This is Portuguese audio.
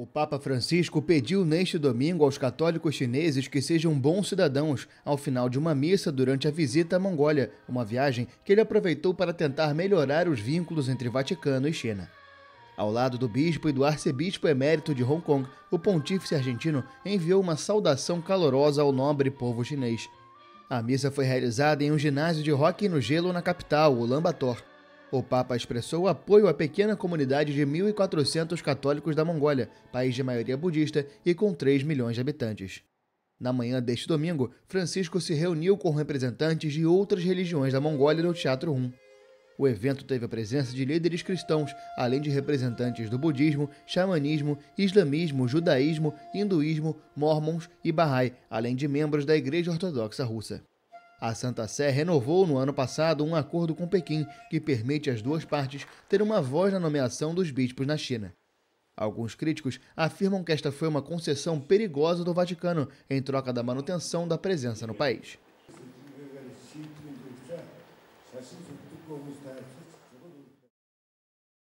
O Papa Francisco pediu neste domingo aos católicos chineses que sejam bons cidadãos ao final de uma missa durante a visita à Mongólia, uma viagem que ele aproveitou para tentar melhorar os vínculos entre Vaticano e China. Ao lado do bispo e do arcebispo emérito de Hong Kong, o pontífice argentino enviou uma saudação calorosa ao nobre povo chinês. A missa foi realizada em um ginásio de rock no gelo na capital, o Lambator. O Papa expressou apoio à pequena comunidade de 1.400 católicos da Mongólia, país de maioria budista e com 3 milhões de habitantes. Na manhã deste domingo, Francisco se reuniu com representantes de outras religiões da Mongólia no Teatro 1. O evento teve a presença de líderes cristãos, além de representantes do budismo, xamanismo, islamismo, judaísmo, hinduísmo, mormons e bahai, além de membros da Igreja Ortodoxa Russa. A Santa Sé renovou no ano passado um acordo com Pequim que permite às duas partes ter uma voz na nomeação dos bispos na China. Alguns críticos afirmam que esta foi uma concessão perigosa do Vaticano em troca da manutenção da presença no país.